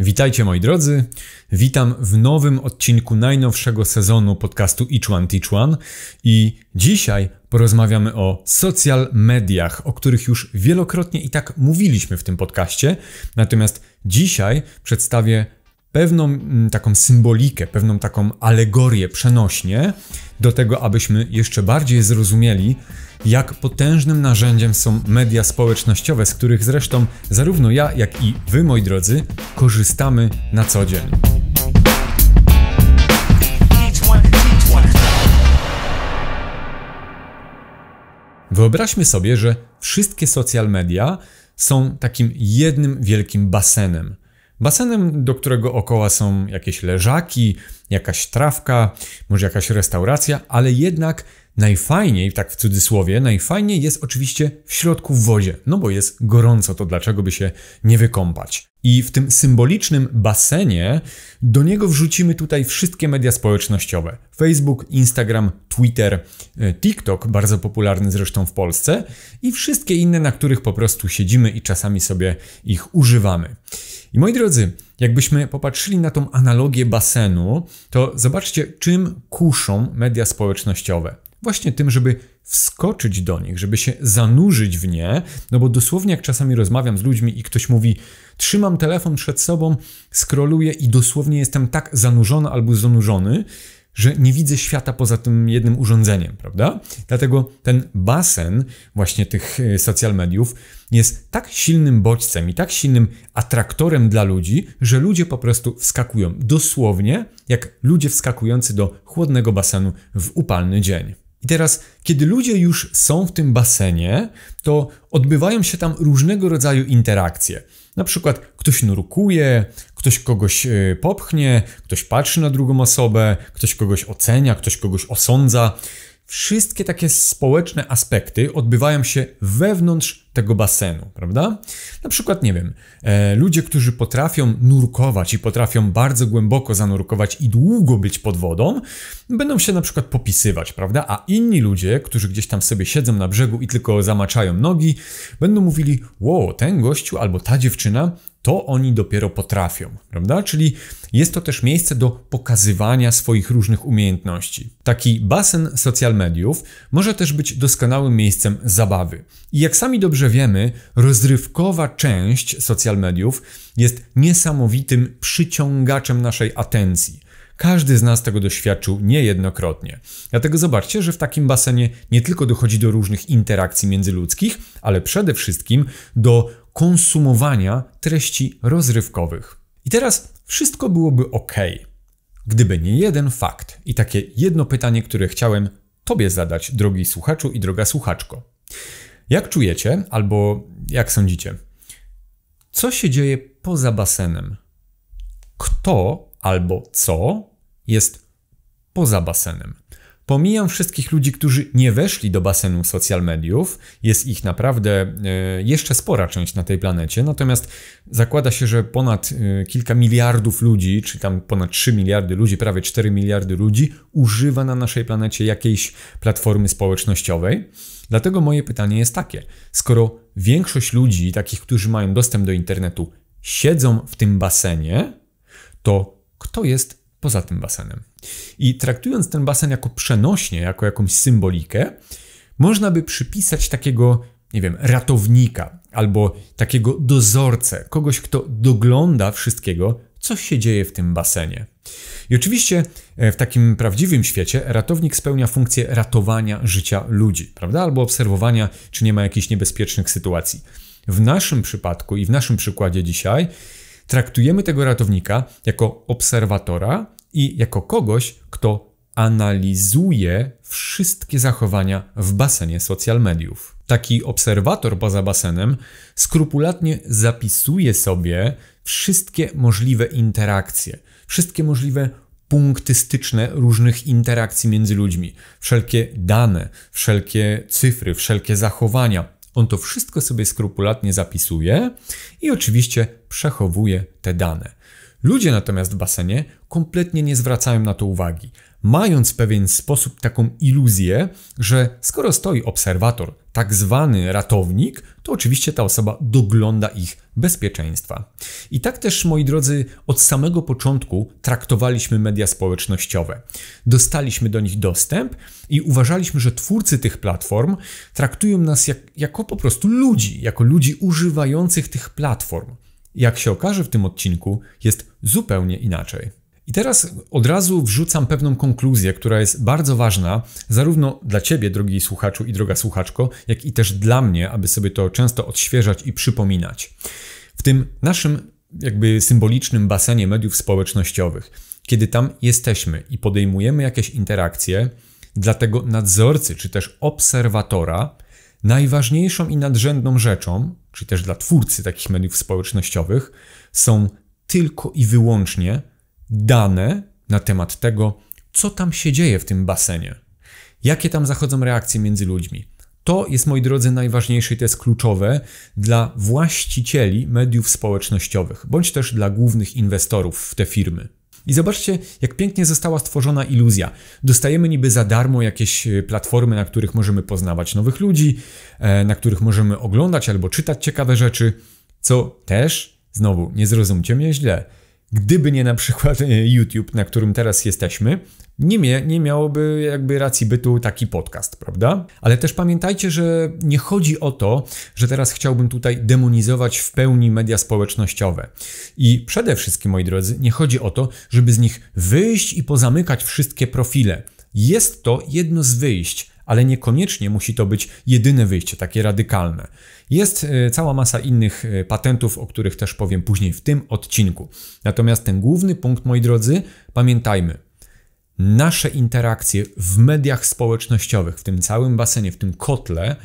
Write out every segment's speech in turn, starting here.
Witajcie moi drodzy, witam w nowym odcinku najnowszego sezonu podcastu Each One Teach One i dzisiaj porozmawiamy o social mediach, o których już wielokrotnie i tak mówiliśmy w tym podcaście, natomiast dzisiaj przedstawię pewną mm, taką symbolikę, pewną taką alegorię przenośnie do tego, abyśmy jeszcze bardziej zrozumieli, jak potężnym narzędziem są media społecznościowe, z których zresztą zarówno ja, jak i wy, moi drodzy, korzystamy na co dzień. Wyobraźmy sobie, że wszystkie social media są takim jednym wielkim basenem Basenem, do którego okoła są jakieś leżaki, jakaś trawka, może jakaś restauracja, ale jednak najfajniej, tak w cudzysłowie, najfajniej jest oczywiście w środku w wodzie, no bo jest gorąco, to dlaczego by się nie wykąpać. I w tym symbolicznym basenie do niego wrzucimy tutaj wszystkie media społecznościowe: Facebook, Instagram, Twitter, e, TikTok, bardzo popularny zresztą w Polsce, i wszystkie inne, na których po prostu siedzimy i czasami sobie ich używamy. I moi drodzy, jakbyśmy popatrzyli na tą analogię basenu, to zobaczcie, czym kuszą media społecznościowe. Właśnie tym, żeby wskoczyć do nich, żeby się zanurzyć w nie, no bo dosłownie jak czasami rozmawiam z ludźmi i ktoś mówi, trzymam telefon przed sobą, skroluję i dosłownie jestem tak zanurzony albo zanurzony, że nie widzę świata poza tym jednym urządzeniem, prawda? Dlatego ten basen właśnie tych e, social mediów jest tak silnym bodźcem i tak silnym atraktorem dla ludzi, że ludzie po prostu wskakują dosłownie jak ludzie wskakujący do chłodnego basenu w upalny dzień. I teraz, kiedy ludzie już są w tym basenie, to odbywają się tam różnego rodzaju interakcje. Na przykład ktoś nurkuje, ktoś kogoś e, popchnie, ktoś patrzy na drugą osobę, ktoś kogoś ocenia, ktoś kogoś osądza wszystkie takie społeczne aspekty odbywają się wewnątrz tego basenu, prawda? Na przykład, nie wiem, e, ludzie, którzy potrafią nurkować i potrafią bardzo głęboko zanurkować i długo być pod wodą, będą się na przykład popisywać, prawda? A inni ludzie, którzy gdzieś tam sobie siedzą na brzegu i tylko zamaczają nogi, będą mówili: Wow, ten gościu albo ta dziewczyna to oni dopiero potrafią, prawda? Czyli jest to też miejsce do pokazywania swoich różnych umiejętności. Taki basen social mediów może też być doskonałym miejscem zabawy. I jak sami dobrze wiemy, rozrywkowa część social mediów jest niesamowitym przyciągaczem naszej atencji. Każdy z nas tego doświadczył niejednokrotnie. Dlatego zobaczcie, że w takim basenie nie tylko dochodzi do różnych interakcji międzyludzkich, ale przede wszystkim do konsumowania treści rozrywkowych. I teraz wszystko byłoby ok, gdyby nie jeden fakt i takie jedno pytanie, które chciałem Tobie zadać, drogi słuchaczu i droga słuchaczko. Jak czujecie, albo jak sądzicie, co się dzieje poza basenem? Kto albo co jest poza basenem? Pomijam wszystkich ludzi, którzy nie weszli do basenu social mediów. Jest ich naprawdę e, jeszcze spora część na tej planecie. Natomiast zakłada się, że ponad e, kilka miliardów ludzi, czy tam ponad 3 miliardy ludzi, prawie 4 miliardy ludzi używa na naszej planecie jakiejś platformy społecznościowej. Dlatego moje pytanie jest takie: skoro większość ludzi, takich, którzy mają dostęp do internetu, siedzą w tym basenie, to kto jest poza tym basenem. I traktując ten basen jako przenośnie, jako jakąś symbolikę, można by przypisać takiego, nie wiem, ratownika albo takiego dozorcę, kogoś, kto dogląda wszystkiego, co się dzieje w tym basenie. I oczywiście e, w takim prawdziwym świecie ratownik spełnia funkcję ratowania życia ludzi, prawda? Albo obserwowania, czy nie ma jakichś niebezpiecznych sytuacji. W naszym przypadku i w naszym przykładzie dzisiaj traktujemy tego ratownika jako obserwatora, i jako kogoś, kto analizuje wszystkie zachowania w basenie social mediów. Taki obserwator poza basenem skrupulatnie zapisuje sobie wszystkie możliwe interakcje, wszystkie możliwe punkty styczne różnych interakcji między ludźmi, wszelkie dane, wszelkie cyfry, wszelkie zachowania. On to wszystko sobie skrupulatnie zapisuje i oczywiście przechowuje te dane. Ludzie natomiast w basenie kompletnie nie zwracają na to uwagi, mając w pewien sposób taką iluzję, że skoro stoi obserwator, tak zwany ratownik, to oczywiście ta osoba dogląda ich bezpieczeństwa. I tak też, moi drodzy, od samego początku traktowaliśmy media społecznościowe. Dostaliśmy do nich dostęp i uważaliśmy, że twórcy tych platform traktują nas jak, jako po prostu ludzi, jako ludzi używających tych platform jak się okaże w tym odcinku, jest zupełnie inaczej. I teraz od razu wrzucam pewną konkluzję, która jest bardzo ważna, zarówno dla Ciebie, drogi słuchaczu i droga słuchaczko, jak i też dla mnie, aby sobie to często odświeżać i przypominać. W tym naszym, jakby symbolicznym basenie mediów społecznościowych, kiedy tam jesteśmy i podejmujemy jakieś interakcje, dla tego nadzorcy czy też obserwatora najważniejszą i nadrzędną rzeczą czy też dla twórcy takich mediów społecznościowych, są tylko i wyłącznie dane na temat tego, co tam się dzieje w tym basenie, jakie tam zachodzą reakcje między ludźmi. To jest, moi drodzy, najważniejsze i to jest kluczowe dla właścicieli mediów społecznościowych, bądź też dla głównych inwestorów w te firmy. I zobaczcie, jak pięknie została stworzona iluzja. Dostajemy niby za darmo jakieś e, platformy, na których możemy poznawać nowych ludzi, e, na których możemy oglądać albo czytać ciekawe rzeczy, co też, znowu, nie zrozumcie mnie źle, gdyby nie na przykład e, YouTube, na którym teraz jesteśmy, nie, mia nie miałoby jakby racji bytu taki podcast, prawda? Ale też pamiętajcie, że nie chodzi o to, że teraz chciałbym tutaj demonizować w pełni media społecznościowe. I przede wszystkim, moi drodzy, nie chodzi o to, żeby z nich wyjść i pozamykać wszystkie profile. Jest to jedno z wyjść, ale niekoniecznie musi to być jedyne wyjście, takie radykalne. Jest e, cała masa innych e, patentów, o których też powiem później w tym odcinku. Natomiast ten główny punkt, moi drodzy, pamiętajmy, nasze interakcje w mediach społecznościowych, w tym całym basenie, w tym kotle,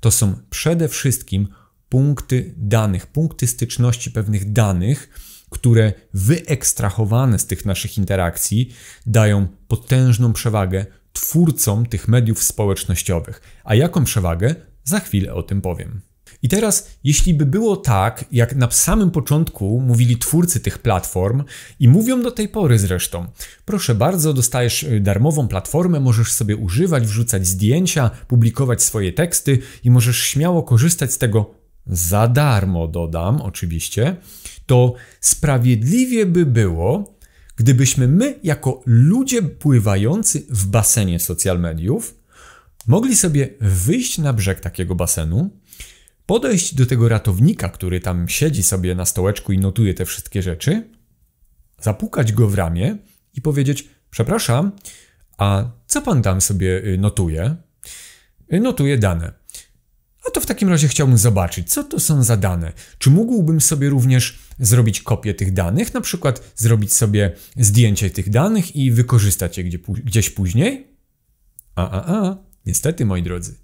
to są przede wszystkim punkty danych, punkty styczności pewnych danych, które wyekstrahowane z tych naszych interakcji dają potężną przewagę twórcom tych mediów społecznościowych. A jaką przewagę? Za chwilę o tym powiem. I teraz, jeśli by było tak, jak na samym początku mówili twórcy tych platform i mówią do tej pory zresztą, proszę bardzo, dostajesz y, darmową platformę, możesz sobie używać, wrzucać zdjęcia, publikować swoje teksty i możesz śmiało korzystać z tego za darmo, dodam oczywiście, to sprawiedliwie by było, gdybyśmy my, jako ludzie pływający w basenie social mediów, mogli sobie wyjść na brzeg takiego basenu podejść do tego ratownika, który tam siedzi sobie na stołeczku i notuje te wszystkie rzeczy, zapukać go w ramię i powiedzieć: Przepraszam, a co pan tam sobie y, notuje? Y, Notuję dane. A to w takim razie chciałbym zobaczyć, co to są za dane. Czy mógłbym sobie również zrobić kopię tych danych, na przykład zrobić sobie zdjęcie tych danych i wykorzystać je gdzieś później? A, a, a, niestety, moi drodzy.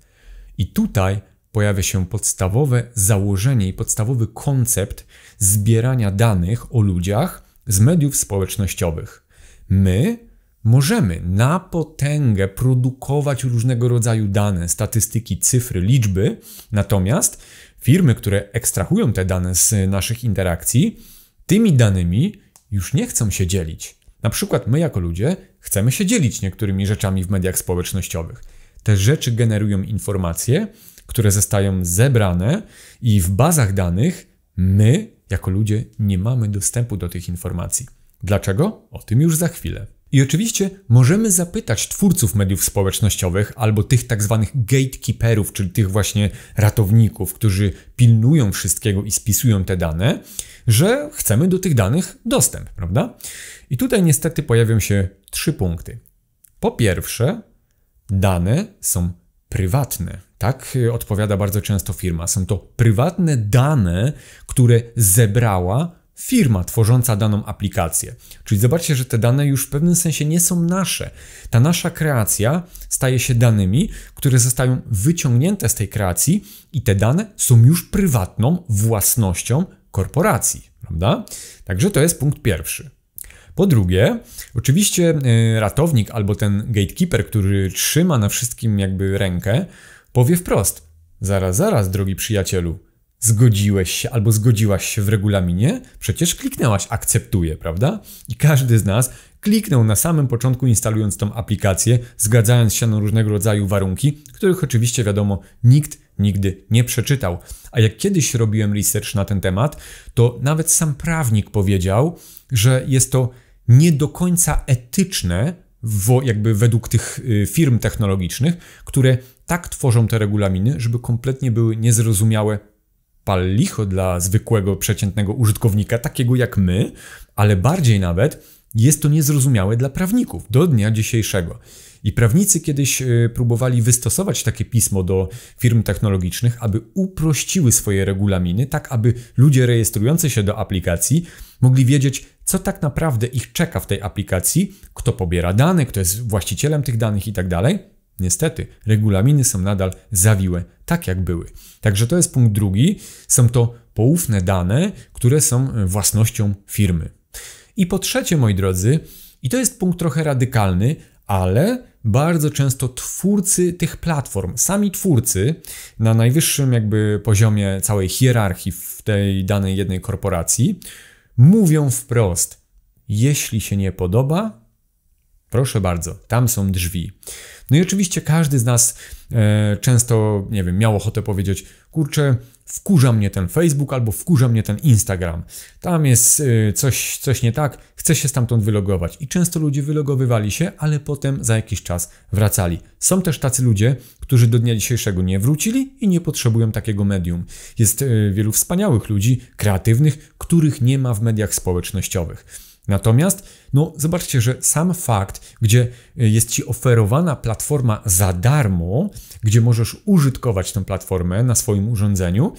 I tutaj pojawia się podstawowe założenie i podstawowy koncept zbierania danych o ludziach z mediów społecznościowych. My możemy na potęgę produkować różnego rodzaju dane, statystyki, cyfry, liczby, natomiast firmy, które ekstrahują te dane z naszych interakcji, tymi danymi już nie chcą się dzielić. Na przykład my jako ludzie chcemy się dzielić niektórymi rzeczami w mediach społecznościowych. Te rzeczy generują informacje, które zostają zebrane i w bazach danych my, jako ludzie, nie mamy dostępu do tych informacji. Dlaczego? O tym już za chwilę. I oczywiście możemy zapytać twórców mediów społecznościowych albo tych tak zwanych gatekeeperów, czyli tych właśnie ratowników, którzy pilnują wszystkiego i spisują te dane, że chcemy do tych danych dostęp, prawda? I tutaj niestety pojawią się trzy punkty. Po pierwsze, dane są prywatne. Tak y, odpowiada bardzo często firma. Są to prywatne dane, które zebrała firma tworząca daną aplikację. Czyli zobaczcie, że te dane już w pewnym sensie nie są nasze. Ta nasza kreacja staje się danymi, które zostają wyciągnięte z tej kreacji i te dane są już prywatną własnością korporacji, prawda? Także to jest punkt pierwszy. Po drugie, oczywiście y, ratownik albo ten gatekeeper, który trzyma na wszystkim jakby rękę, Powie wprost: Zaraz, zaraz, drogi przyjacielu, zgodziłeś się albo zgodziłaś się w regulaminie? Przecież kliknęłaś akceptuję, prawda? I każdy z nas kliknął na samym początku instalując tą aplikację, zgadzając się na różnego rodzaju warunki, których oczywiście wiadomo nikt nigdy nie przeczytał. A jak kiedyś robiłem research na ten temat, to nawet sam prawnik powiedział, że jest to nie do końca etyczne w jakby według tych y, firm technologicznych, które tak tworzą te regulaminy, żeby kompletnie były niezrozumiałe pal licho dla zwykłego, przeciętnego użytkownika, takiego jak my, ale bardziej nawet jest to niezrozumiałe dla prawników do dnia dzisiejszego. I prawnicy kiedyś y, próbowali wystosować takie pismo do firm technologicznych, aby uprościły swoje regulaminy, tak aby ludzie rejestrujący się do aplikacji mogli wiedzieć, co tak naprawdę ich czeka w tej aplikacji, kto pobiera dane, kto jest właścicielem tych danych itd. Tak Niestety, regulaminy są nadal zawiłe, tak jak były. Także to jest punkt drugi. Są to poufne dane, które są y, własnością firmy. I po trzecie, moi drodzy, i to jest punkt trochę radykalny, ale bardzo często twórcy tych platform, sami twórcy na najwyższym jakby poziomie całej hierarchii w tej danej jednej korporacji mówią wprost: jeśli się nie podoba, Proszę bardzo, tam są drzwi. No i oczywiście każdy z nas e, często, nie wiem, miał ochotę powiedzieć: Kurczę, wkurza mnie ten Facebook albo wkurza mnie ten Instagram. Tam jest y, coś, coś nie tak, chcę się stamtąd wylogować. I często ludzie wylogowywali się, ale potem za jakiś czas wracali. Są też tacy ludzie, którzy do dnia dzisiejszego nie wrócili i nie potrzebują takiego medium. Jest y, wielu wspaniałych ludzi, kreatywnych, których nie ma w mediach społecznościowych. Natomiast, no zobaczcie, że sam fakt, gdzie y, jest ci oferowana platforma za darmo, gdzie możesz użytkować tę platformę na swoim urządzeniu.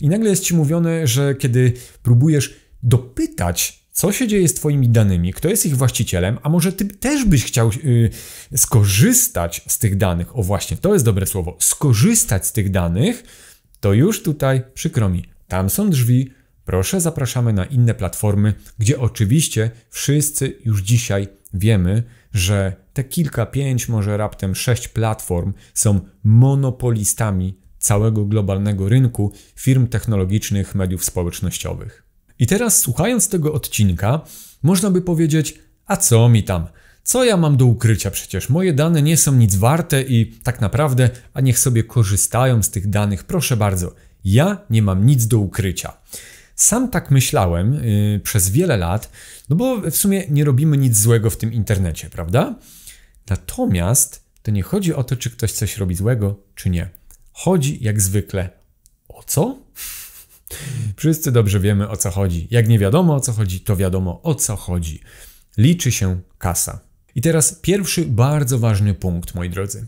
I nagle jest ci mówione, że kiedy próbujesz dopytać, co się dzieje z Twoimi danymi, kto jest ich właścicielem, a może Ty też byś chciał yy, skorzystać z tych danych. O, właśnie, to jest dobre słowo skorzystać z tych danych, to już tutaj przykro mi, tam są drzwi. Proszę, zapraszamy na inne platformy, gdzie oczywiście wszyscy już dzisiaj wiemy, że te kilka, pięć, może raptem sześć platform są monopolistami całego globalnego rynku firm technologicznych, mediów społecznościowych. I teraz słuchając tego odcinka, można by powiedzieć: A co mi tam? Co ja mam do ukrycia przecież? Moje dane nie są nic warte i tak naprawdę, a niech sobie korzystają z tych danych, proszę bardzo. Ja nie mam nic do ukrycia. Sam tak myślałem yy, przez wiele lat, no bo w sumie nie robimy nic złego w tym internecie, prawda? Natomiast to nie chodzi o to, czy ktoś coś robi złego, czy nie. Chodzi jak zwykle o co? Wszyscy dobrze wiemy o co chodzi. Jak nie wiadomo o co chodzi, to wiadomo o co chodzi. Liczy się kasa. I teraz pierwszy bardzo ważny punkt, moi drodzy.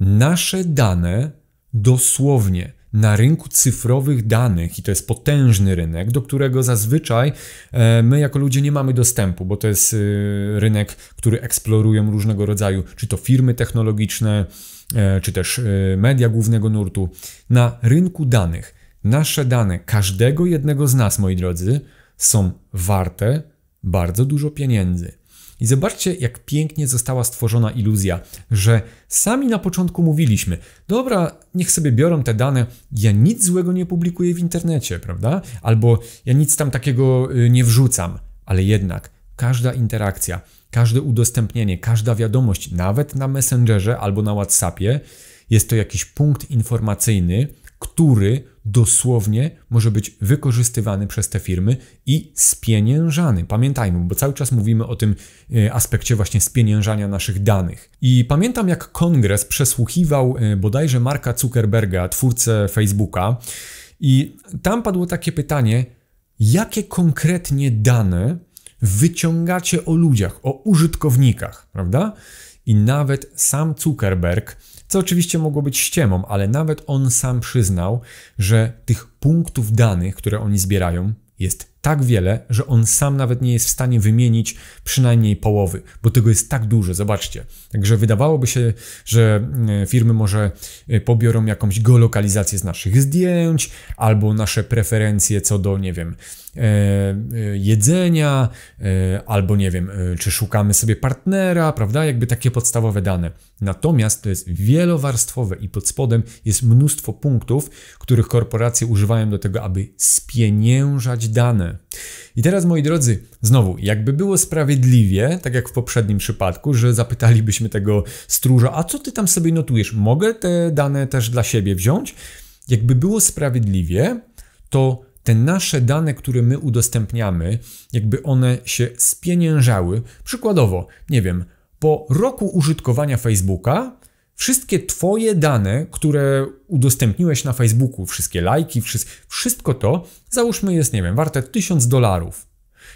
Nasze dane dosłownie na rynku cyfrowych danych i to jest potężny rynek, do którego zazwyczaj e, my jako ludzie nie mamy dostępu, bo to jest e, rynek, który eksplorują różnego rodzaju, czy to firmy technologiczne, e, czy też media głównego nurtu. Na rynku danych, nasze dane, każdego jednego z nas, moi drodzy, są warte bardzo dużo pieniędzy. I zobaczcie, jak pięknie została stworzona iluzja, że sami na początku mówiliśmy: Dobra, niech sobie biorą te dane, ja nic złego nie publikuję w internecie, prawda? Albo ja nic tam takiego y, nie wrzucam, ale jednak każda interakcja, każde udostępnienie, każda wiadomość, nawet na Messengerze albo na WhatsAppie, jest to jakiś punkt informacyjny, który dosłownie może być wykorzystywany przez te firmy i spieniężany. Pamiętajmy, bo cały czas mówimy o tym e, aspekcie właśnie spieniężania naszych danych. I pamiętam, jak kongres przesłuchiwał e, bodajże Marka Zuckerberga, twórcę Facebooka, i tam padło takie pytanie, jakie konkretnie dane wyciągacie o ludziach, o użytkownikach, prawda? I nawet sam Zuckerberg co oczywiście mogło być ściemą, ale nawet on sam przyznał, że tych punktów danych, które oni zbierają, jest tak wiele, że on sam nawet nie jest w stanie wymienić przynajmniej połowy, bo tego jest tak dużo, zobaczcie. Także wydawałoby się, że e, firmy może e, pobiorą jakąś geolokalizację z naszych zdjęć, albo nasze preferencje co do, nie wiem, e, jedzenia, albo nie wiem, czy szukamy sobie partnera, prawda? Jakby takie podstawowe dane. Natomiast to jest wielowarstwowe i pod spodem jest mnóstwo punktów, których korporacje używają do tego, aby spieniężać dane. I teraz, moi drodzy, znowu, jakby było sprawiedliwie, tak jak w poprzednim przypadku, że zapytalibyśmy tego stróża, a co ty tam sobie notujesz? Mogę te dane też dla siebie wziąć? Jakby było sprawiedliwie, to te nasze dane, które my udostępniamy, jakby one się spieniężały. Przykładowo, nie wiem, po roku użytkowania Facebooka Wszystkie Twoje dane, które udostępniłeś na Facebooku, wszystkie lajki, wszystko to, załóżmy jest, nie wiem, warte 1000 dolarów.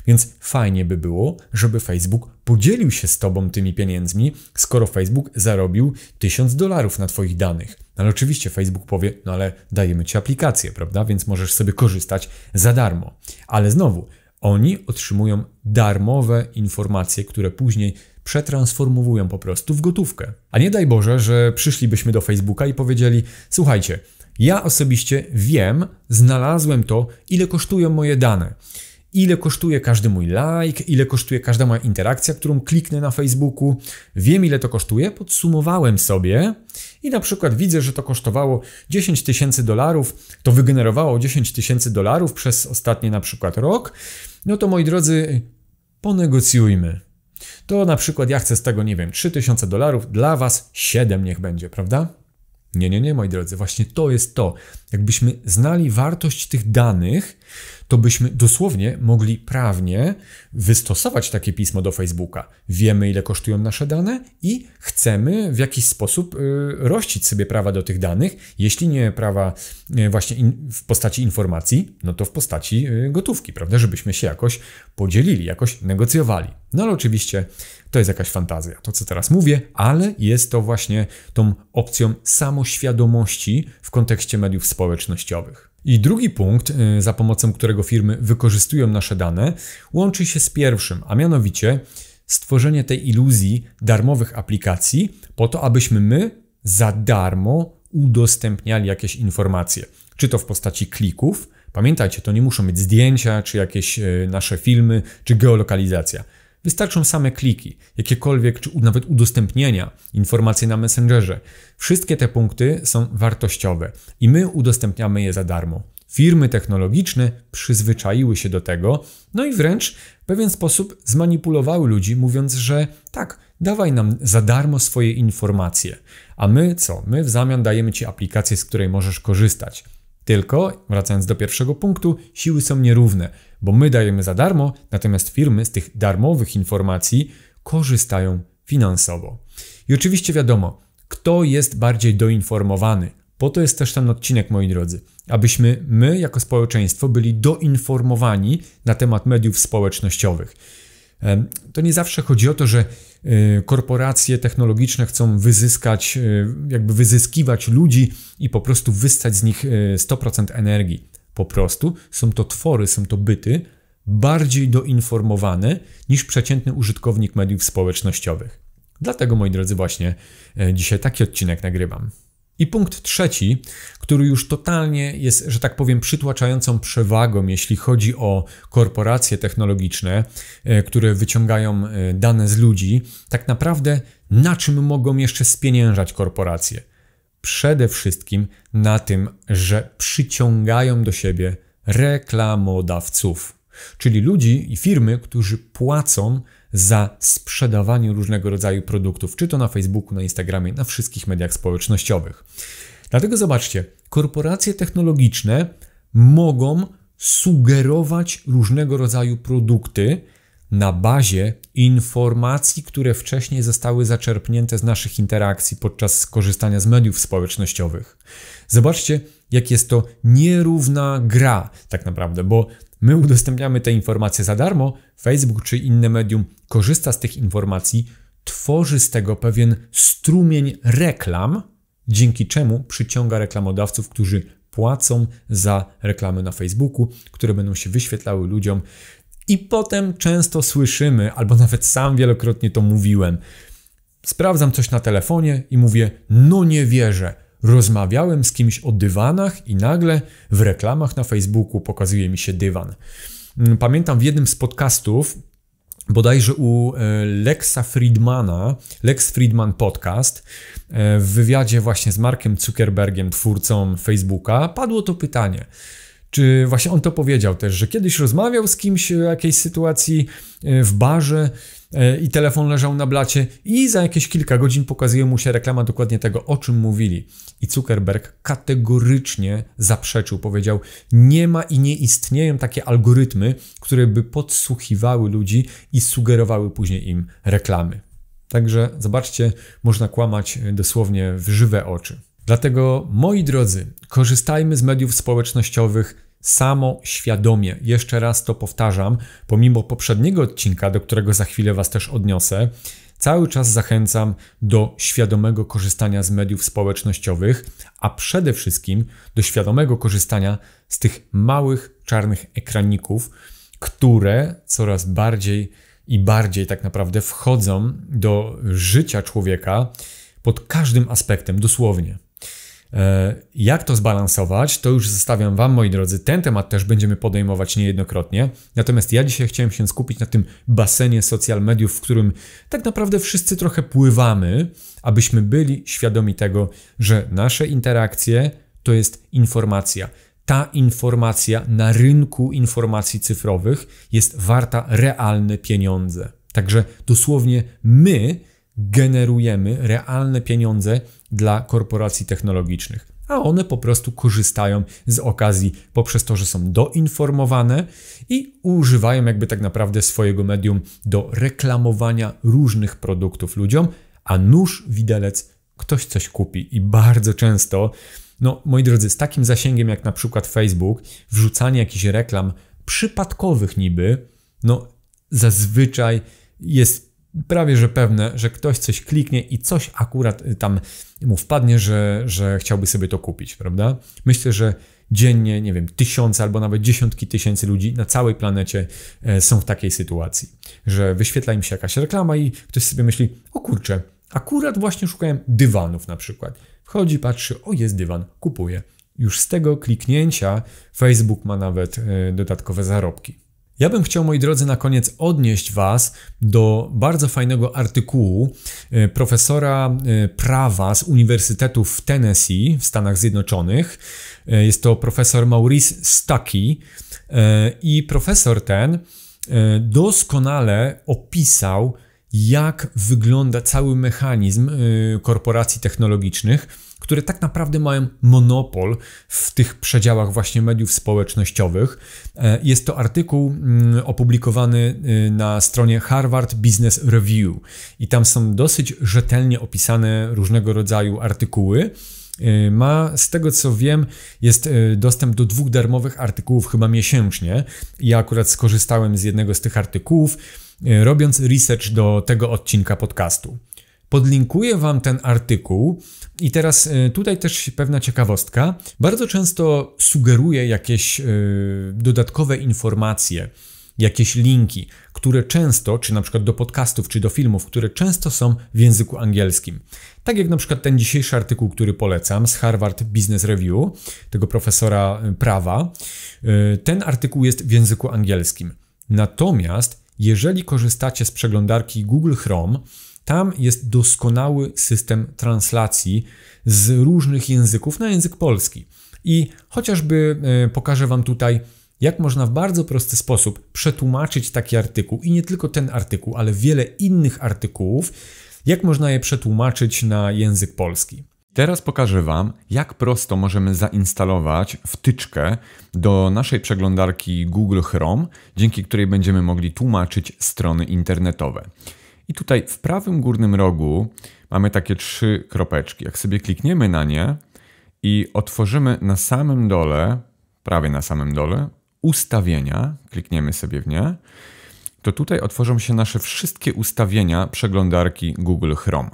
Więc fajnie by było, żeby Facebook podzielił się z Tobą tymi pieniędzmi, skoro Facebook zarobił 1000 dolarów na Twoich danych. No ale oczywiście Facebook powie, no ale dajemy Ci aplikację, prawda? Więc możesz sobie korzystać za darmo. Ale znowu, oni otrzymują darmowe informacje, które później przetransformowują po prostu w gotówkę. A nie daj Boże, że przyszlibyśmy do Facebooka i powiedzieli: Słuchajcie, ja osobiście wiem, znalazłem to, ile kosztują moje dane. Ile kosztuje każdy mój like, ile kosztuje każda moja interakcja, którą kliknę na Facebooku. Wiem, ile to kosztuje, podsumowałem sobie i na przykład widzę, że to kosztowało 10 tysięcy dolarów, to wygenerowało 10 tysięcy dolarów przez ostatni na przykład rok no to moi drodzy, ponegocjujmy. To na przykład ja chcę z tego, nie wiem, 3000 dolarów, dla was 7 niech będzie, prawda? Nie, nie, nie, moi drodzy, właśnie to jest to. Jakbyśmy znali wartość tych danych, to byśmy dosłownie mogli prawnie wystosować takie pismo do Facebooka. Wiemy, ile kosztują nasze dane i chcemy w jakiś sposób y, rościć sobie prawa do tych danych, jeśli nie prawa y, właśnie w postaci informacji, no to w postaci y, gotówki, prawda? Żebyśmy się jakoś podzielili, jakoś negocjowali. No ale oczywiście to jest jakaś fantazja, to co teraz mówię, ale jest to właśnie tą opcją samoświadomości w kontekście mediów społecznościowych. I drugi punkt, y, za pomocą którego firmy wykorzystują nasze dane, łączy się z pierwszym, a mianowicie stworzenie tej iluzji darmowych aplikacji, po to, abyśmy my za darmo udostępniali jakieś informacje, czy to w postaci klików. Pamiętajcie, to nie muszą być zdjęcia, czy jakieś y, nasze filmy, czy geolokalizacja. Wystarczą same kliki, jakiekolwiek czy nawet udostępnienia, informacje na Messengerze. Wszystkie te punkty są wartościowe i my udostępniamy je za darmo. Firmy technologiczne przyzwyczaiły się do tego, no i wręcz w pewien sposób zmanipulowały ludzi, mówiąc, że tak, dawaj nam za darmo swoje informacje. A my co? My w zamian dajemy ci aplikację, z której możesz korzystać. Tylko, wracając do pierwszego punktu, siły są nierówne, bo my dajemy za darmo, natomiast firmy z tych darmowych informacji korzystają finansowo. I oczywiście wiadomo, kto jest bardziej doinformowany. Po to jest też ten odcinek, moi drodzy, abyśmy my jako społeczeństwo byli doinformowani na temat mediów społecznościowych. To nie zawsze chodzi o to, że Y, korporacje technologiczne chcą wyzyskać, y, jakby wyzyskiwać ludzi i po prostu wyssać z nich 100% y, energii. Po prostu są to twory, są to byty bardziej doinformowane niż przeciętny użytkownik mediów społecznościowych. Dlatego, moi drodzy, właśnie dzisiaj taki odcinek nagrywam. I punkt trzeci, który już totalnie jest, że tak powiem, przytłaczającą przewagą, jeśli chodzi o korporacje technologiczne, e, które wyciągają e, dane z ludzi, tak naprawdę na czym mogą jeszcze spieniężać korporacje? Przede wszystkim na tym, że przyciągają do siebie reklamodawców czyli ludzi i firmy, którzy płacą za sprzedawanie różnego rodzaju produktów, czy to na Facebooku, na Instagramie, na wszystkich mediach społecznościowych. Dlatego zobaczcie, korporacje technologiczne mogą sugerować różnego rodzaju produkty na bazie informacji, które wcześniej zostały zaczerpnięte z naszych interakcji podczas korzystania z mediów społecznościowych. Zobaczcie, jak jest to nierówna gra, tak naprawdę, bo My udostępniamy te informacje za darmo, Facebook czy inne medium korzysta z tych informacji, tworzy z tego pewien strumień reklam, dzięki czemu przyciąga reklamodawców, którzy płacą za reklamy na Facebooku, które będą się wyświetlały ludziom. I potem często słyszymy, albo nawet sam wielokrotnie to mówiłem. Sprawdzam coś na telefonie i mówię: No nie wierzę, Rozmawiałem z kimś o dywanach i nagle w reklamach na Facebooku pokazuje mi się dywan. Mm, pamiętam w jednym z podcastów, bodajże u e, Lexa Friedmana, Lex Friedman Podcast, e, w wywiadzie właśnie z Markiem Zuckerbergiem, twórcą Facebooka, padło to pytanie. Czy właśnie on to powiedział też, że kiedyś rozmawiał z kimś o jakiejś sytuacji e, w barze E, i telefon leżał na blacie i za jakieś kilka godzin pokazuje mu się reklama dokładnie tego, o czym mówili. I Zuckerberg kategorycznie zaprzeczył, powiedział, nie ma i nie istnieją takie algorytmy, które by podsłuchiwały ludzi i sugerowały później im reklamy. Także zobaczcie, można kłamać e, dosłownie w żywe oczy. Dlatego, moi drodzy, korzystajmy z mediów społecznościowych Samoświadomie. Jeszcze raz to powtarzam, pomimo poprzedniego odcinka, do którego za chwilę Was też odniosę, cały czas zachęcam do świadomego korzystania z mediów społecznościowych, a przede wszystkim do świadomego korzystania z tych małych czarnych ekraników, które coraz bardziej i bardziej tak naprawdę wchodzą do życia człowieka pod każdym aspektem, dosłownie. E, jak to zbalansować, to już zostawiam Wam, moi drodzy. Ten temat też będziemy podejmować niejednokrotnie. Natomiast ja dzisiaj chciałem się skupić na tym basenie social mediów, w którym tak naprawdę wszyscy trochę pływamy, abyśmy byli świadomi tego, że nasze interakcje to jest informacja. Ta informacja na rynku informacji cyfrowych jest warta realne pieniądze. Także dosłownie my generujemy realne pieniądze dla korporacji technologicznych, a one po prostu korzystają z okazji poprzez to, że są doinformowane i używają jakby tak naprawdę swojego medium do reklamowania różnych produktów ludziom, a nóż, widelec, ktoś coś kupi i bardzo często. No, moi drodzy, z takim zasięgiem jak na przykład Facebook, wrzucanie jakichś reklam przypadkowych niby, no zazwyczaj jest prawie że pewne, że ktoś coś kliknie i coś akurat y, tam mu wpadnie, że, że chciałby sobie to kupić, prawda? Myślę, że dziennie, nie wiem, tysiące albo nawet dziesiątki tysięcy ludzi na całej planecie e, są w takiej sytuacji, że wyświetla im się jakaś reklama i ktoś sobie myśli, o kurczę, akurat właśnie szukałem dywanów na przykład. Wchodzi, patrzy, o jest dywan, kupuje. Już z tego kliknięcia Facebook ma nawet e, dodatkowe zarobki. Ja bym chciał, moi drodzy, na koniec odnieść Was do bardzo fajnego artykułu e, profesora e, prawa z Uniwersytetu w Tennessee w Stanach Zjednoczonych. E, jest to profesor Maurice Stucky i profesor ten doskonale opisał, jak wygląda cały mechanizm korporacji technologicznych które tak naprawdę mają monopol w tych przedziałach właśnie mediów społecznościowych. E, jest to artykuł mm, opublikowany y, na stronie Harvard Business Review i tam są dosyć rzetelnie opisane różnego rodzaju artykuły. Y, ma, z tego co wiem, jest y, dostęp do dwóch darmowych artykułów chyba miesięcznie. Ja akurat skorzystałem z jednego z tych artykułów, robiąc research do tego odcinka podcastu. Podlinkuję Wam ten artykuł i teraz y, tutaj też pewna ciekawostka. Bardzo często sugeruję jakieś y, dodatkowe informacje, jakieś linki, które często, czy na przykład do podcastów, czy do filmów, które często są w języku angielskim. Tak jak na przykład ten dzisiejszy artykuł, który polecam z Harvard Business Review, tego profesora y, prawa. Ten artykuł jest w języku angielskim. Natomiast jeżeli korzystacie z przeglądarki Google Chrome, tam jest doskonały system translacji z różnych języków na język polski. I chociażby e, pokażę Wam tutaj, jak można w bardzo prosty sposób przetłumaczyć taki artykuł i nie tylko ten artykuł, ale wiele innych artykułów, jak można je przetłumaczyć na język polski. Teraz pokażę Wam, jak prosto możemy zainstalować wtyczkę do naszej przeglądarki Google Chrome, dzięki której będziemy mogli tłumaczyć strony internetowe. I tutaj w prawym górnym rogu mamy takie trzy kropeczki. Jak sobie klikniemy na nie i otworzymy na samym dole, prawie na samym dole, ustawienia, klikniemy sobie w nie, to tutaj otworzą się nasze wszystkie ustawienia przeglądarki Google Chrome.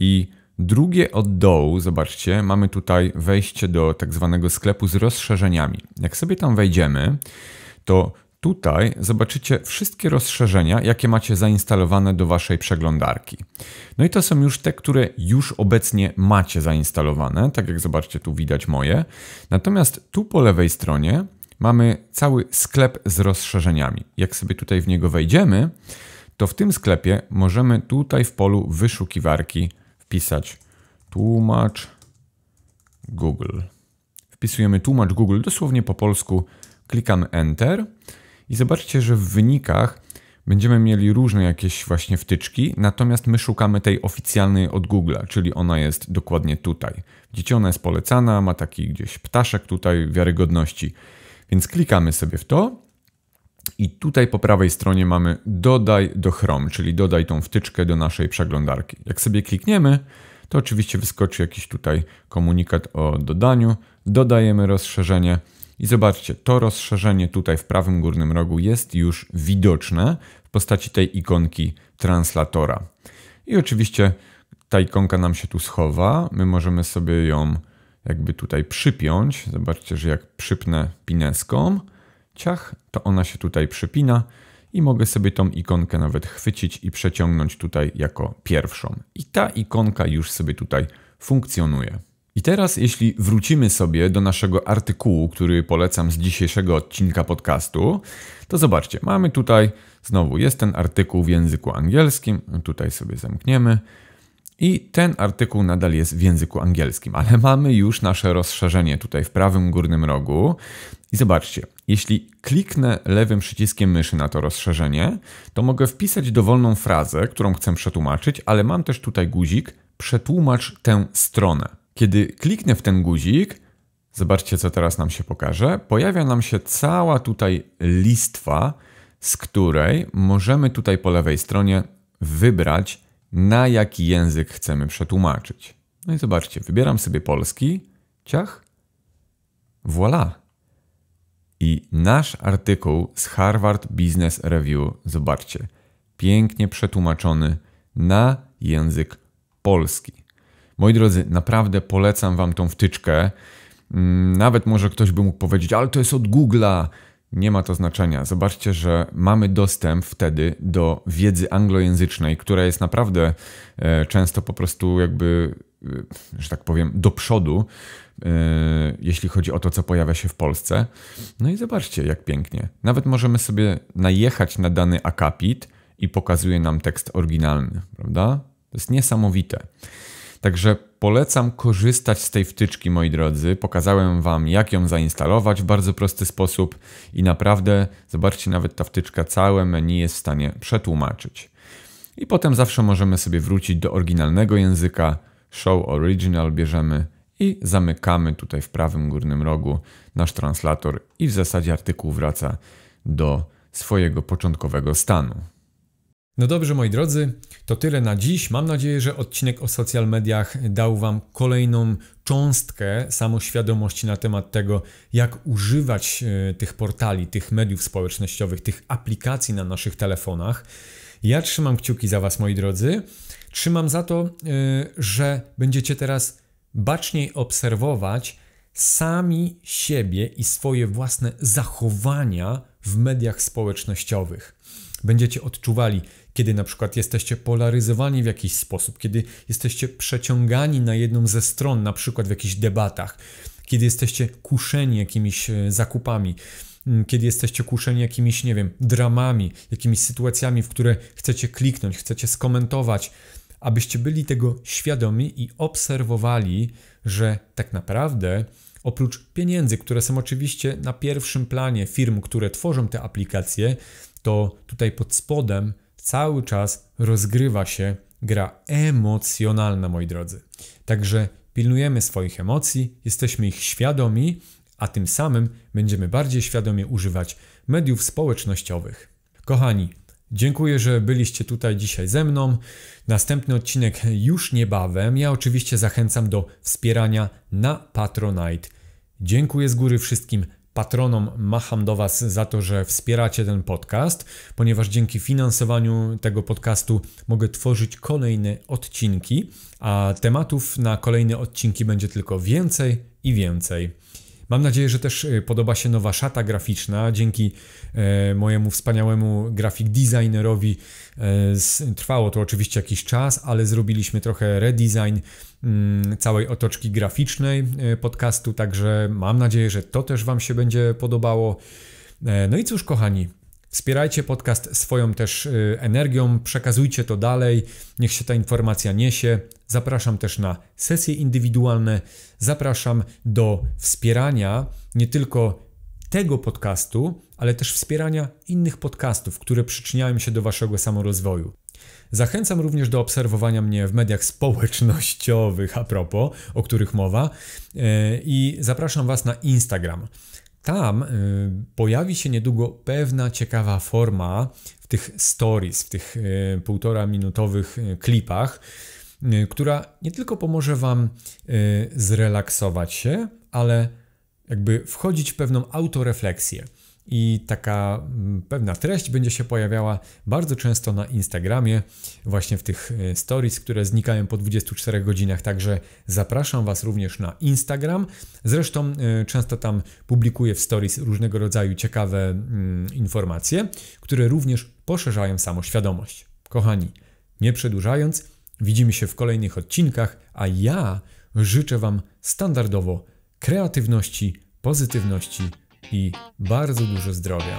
I drugie od dołu, zobaczcie, mamy tutaj wejście do tak zwanego sklepu z rozszerzeniami. Jak sobie tam wejdziemy, to Tutaj zobaczycie wszystkie rozszerzenia, jakie macie zainstalowane do Waszej przeglądarki. No i to są już te, które już obecnie macie zainstalowane, tak jak zobaczcie tu widać moje. Natomiast tu po lewej stronie mamy cały sklep z rozszerzeniami. Jak sobie tutaj w niego wejdziemy, to w tym sklepie możemy tutaj w polu wyszukiwarki wpisać tłumacz Google. Wpisujemy tłumacz Google dosłownie po polsku, klikamy Enter i zobaczcie, że w wynikach będziemy mieli różne jakieś właśnie wtyczki, natomiast my szukamy tej oficjalnej od Google, czyli ona jest dokładnie tutaj. Widzicie, ona jest polecana, ma taki gdzieś ptaszek tutaj wiarygodności. Więc klikamy sobie w to i tutaj po prawej stronie mamy dodaj do Chrome, czyli dodaj tą wtyczkę do naszej przeglądarki. Jak sobie klikniemy, to oczywiście wyskoczy jakiś tutaj komunikat o dodaniu, dodajemy rozszerzenie, i zobaczcie, to rozszerzenie tutaj w prawym górnym rogu jest już widoczne w postaci tej ikonki translatora. I oczywiście ta ikonka nam się tu schowa, my możemy sobie ją jakby tutaj przypiąć. Zobaczcie, że jak przypnę pineską, ciach, to ona się tutaj przypina i mogę sobie tą ikonkę nawet chwycić i przeciągnąć tutaj jako pierwszą. I ta ikonka już sobie tutaj funkcjonuje. I teraz, jeśli wrócimy sobie do naszego artykułu, który polecam z dzisiejszego odcinka podcastu, to zobaczcie, mamy tutaj znowu jest ten artykuł w języku angielskim. Tutaj sobie zamkniemy. I ten artykuł nadal jest w języku angielskim, ale mamy już nasze rozszerzenie tutaj w prawym górnym rogu. I zobaczcie, jeśli kliknę lewym przyciskiem myszy na to rozszerzenie, to mogę wpisać dowolną frazę, którą chcę przetłumaczyć, ale mam też tutaj guzik przetłumacz tę stronę. Kiedy kliknę w ten guzik, zobaczcie co teraz nam się pokaże, pojawia nam się cała tutaj listwa, z której możemy tutaj po lewej stronie wybrać na jaki język chcemy przetłumaczyć. No i zobaczcie, wybieram sobie polski, ciach, wola, I nasz artykuł z Harvard Business Review, zobaczcie, pięknie przetłumaczony na język polski. Moi drodzy, naprawdę polecam Wam tą wtyczkę. Mm, nawet może ktoś by mógł powiedzieć, ale to jest od Google'a. Nie ma to znaczenia. Zobaczcie, że mamy dostęp wtedy do wiedzy anglojęzycznej, która jest naprawdę e, często po prostu jakby, e, że tak powiem, do przodu, e, jeśli chodzi o to, co pojawia się w Polsce. No i zobaczcie, jak pięknie. Nawet możemy sobie najechać na dany akapit i pokazuje nam tekst oryginalny, prawda? To jest niesamowite. Także polecam korzystać z tej wtyczki, moi drodzy. Pokazałem Wam, jak ją zainstalować w bardzo prosty sposób i naprawdę, zobaczcie, nawet ta wtyczka całe menu jest w stanie przetłumaczyć. I potem zawsze możemy sobie wrócić do oryginalnego języka. Show Original bierzemy i zamykamy tutaj w prawym górnym rogu nasz translator i w zasadzie artykuł wraca do swojego początkowego stanu. No dobrze, moi drodzy, to tyle na dziś. Mam nadzieję, że odcinek o social mediach dał Wam kolejną cząstkę samoświadomości na temat tego, jak używać e, tych portali, tych mediów społecznościowych, tych aplikacji na naszych telefonach. Ja trzymam kciuki za Was, moi drodzy. Trzymam za to, e, że będziecie teraz baczniej obserwować sami siebie i swoje własne zachowania w mediach społecznościowych. Będziecie odczuwali, kiedy na przykład jesteście polaryzowani w jakiś sposób, kiedy jesteście przeciągani na jedną ze stron, na przykład w jakichś debatach, kiedy jesteście kuszeni jakimiś e, zakupami, mm, kiedy jesteście kuszeni jakimiś, nie wiem, dramami, jakimiś sytuacjami, w które chcecie kliknąć, chcecie skomentować, abyście byli tego świadomi i obserwowali, że tak naprawdę oprócz pieniędzy, które są oczywiście na pierwszym planie firm, które tworzą te aplikacje, to tutaj pod spodem cały czas rozgrywa się gra emocjonalna, moi drodzy. Także pilnujemy swoich emocji, jesteśmy ich świadomi, a tym samym będziemy bardziej świadomie używać mediów społecznościowych. Kochani, Dziękuję, że byliście tutaj dzisiaj ze mną. Następny odcinek już niebawem. Ja oczywiście zachęcam do wspierania na Patronite. Dziękuję z góry wszystkim patronom macham do Was za to, że wspieracie ten podcast, ponieważ dzięki finansowaniu tego podcastu mogę tworzyć kolejne odcinki, a tematów na kolejne odcinki będzie tylko więcej i więcej. Mam nadzieję, że też e, podoba się nowa szata graficzna. Dzięki e, mojemu wspaniałemu grafik designerowi e, trwało to oczywiście jakiś czas, ale zrobiliśmy trochę redesign mm, całej otoczki graficznej podcastu, także mam nadzieję, że to też Wam się będzie podobało. No i cóż, kochani, Wspierajcie podcast swoją też y, energią, przekazujcie to dalej, niech się ta informacja niesie. Zapraszam też na sesje indywidualne, zapraszam do wspierania nie tylko tego podcastu, ale też wspierania innych podcastów, które przyczyniają się do Waszego samorozwoju. Zachęcam również do obserwowania mnie w mediach społecznościowych, a propos, o których mowa, y, i zapraszam Was na Instagram. Tam y, pojawi się niedługo pewna ciekawa forma w tych stories, w tych y, półtora minutowych y, klipach, która nie tylko pomoże Wam zrelaksować się, ale jakby wchodzić w pewną autorefleksję i taka mm, pewna treść będzie się pojawiała bardzo często na Instagramie, właśnie w tych e, stories, które znikają po 24 godzinach. Także zapraszam Was również na Instagram. Zresztą e, często tam publikuję w stories różnego rodzaju ciekawe mm, informacje, które również poszerzają samoświadomość. Kochani, nie przedłużając, widzimy się w kolejnych odcinkach, a ja życzę Wam standardowo kreatywności, pozytywności i bardzo dużo zdrowia.